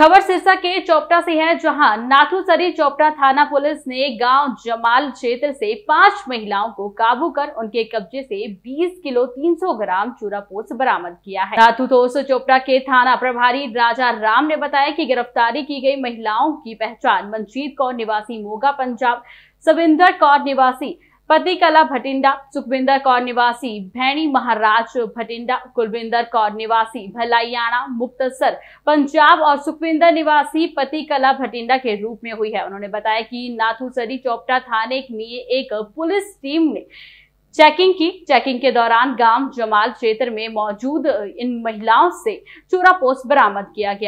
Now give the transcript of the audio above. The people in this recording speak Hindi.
खबर सिरसा के चोपटा से है जहां नाथूसरी चोपटा थाना पुलिस ने गांव जमाल क्षेत्र से पांच महिलाओं को काबू कर उनके कब्जे से 20 किलो 300 ग्राम चूरा पोस बरामद किया है नाथूतोस चोपटा के थाना प्रभारी राजा राम ने बताया कि गिरफ्तारी की गई महिलाओं की पहचान मंजीत कौर निवासी मोगा पंजाब सविंदर कौर निवासी पति कला भटिंडा सुखविंदर कौर निवासी भैनी महाराज भटिंडा कुलविंदर कौर निवासी भलाइयाना मुक्तसर पंजाब और सुखविंदर निवासी पति कला भटिंडा के रूप में हुई है उन्होंने बताया कि नाथूसरी चौपटा थाने के लिए एक पुलिस टीम ने चेकिंग की चेकिंग के दौरान गांव जमाल क्षेत्र में मौजूद इन महिलाओं से चूरा पोस्ट बरामद किया गया